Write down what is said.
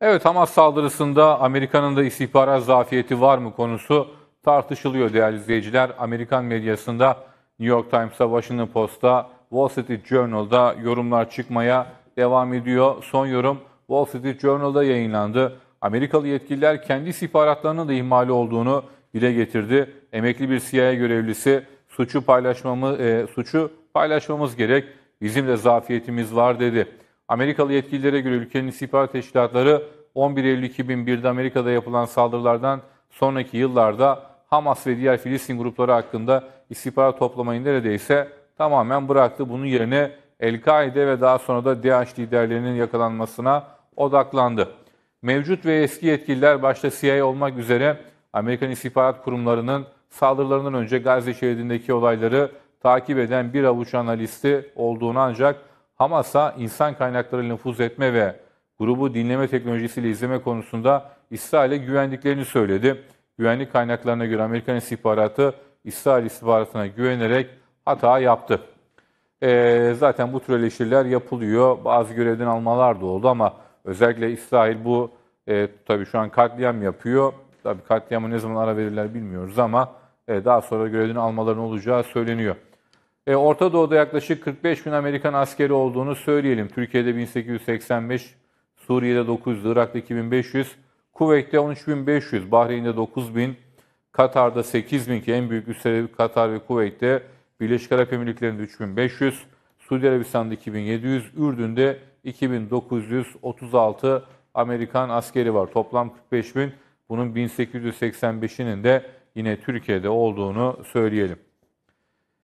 Evet Hamas saldırısında Amerika'nın da istihbarat zafiyeti var mı konusu tartışılıyor değerli izleyiciler. Amerikan medyasında New York Times'a, Washington Post'a, Wall Street Journal'da yorumlar çıkmaya devam ediyor. Son yorum Wall Street Journal'da yayınlandı. Amerikalı yetkililer kendi istihbaratlarının da ihmali olduğunu dile getirdi. Emekli bir CIA görevlisi suçu paylaşmamı e, suçu paylaşmamız gerek. Bizim de zafiyetimiz var dedi. Amerikalı yetkililere göre ülkenin istihbarat teşkilatları 11 Eylül 2001'de Amerika'da yapılan saldırılardan sonraki yıllarda Hamas ve diğer Filistin grupları hakkında istihbarat toplamayı neredeyse tamamen bıraktı. Bunun yerine El-Kaide ve daha sonra da DAEŞ liderlerinin yakalanmasına odaklandı. Mevcut ve eski yetkililer başta CIA olmak üzere Amerikan istihbarat kurumlarının saldırılarından önce Gazze şeridindeki olayları takip eden bir avuç analisti olduğunu ancak Hamas'a insan kaynakları nüfuz etme ve grubu dinleme teknolojisiyle izleme konusunda İsrail'e güvendiklerini söyledi. Güvenlik kaynaklarına göre Amerikan istihbaratı İsrail istihbaratına güvenerek hata yaptı. E, zaten bu tür eleştiriler yapılıyor. Bazı görevden almalar da oldu ama özellikle İsrail bu e, tabii şu an katliam yapıyor. Tabii katliamı ne zaman ara verirler bilmiyoruz ama e, daha sonra görevden almaların olacağı söyleniyor. E, Orta Doğu'da yaklaşık 45 bin Amerikan askeri olduğunu söyleyelim. Türkiye'de 1885, Suriye'de 900, Irak'ta 2500, Kuveyt'te 13500, Bahreyn'de 9000, Katar'da 8000 ki en büyük üsleri Katar ve Kuveyt'te, Birleşik Arap Emirlikleri'nde 3500, Suudi Arabistan'da 2700, Ürdün'de 2936 Amerikan askeri var. Toplam 45 bin. Bunun 1885'inin de yine Türkiye'de olduğunu söyleyelim.